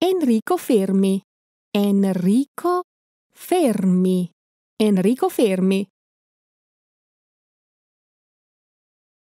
Enrico Fermi. Enrico Fermi. Enrico Fermi.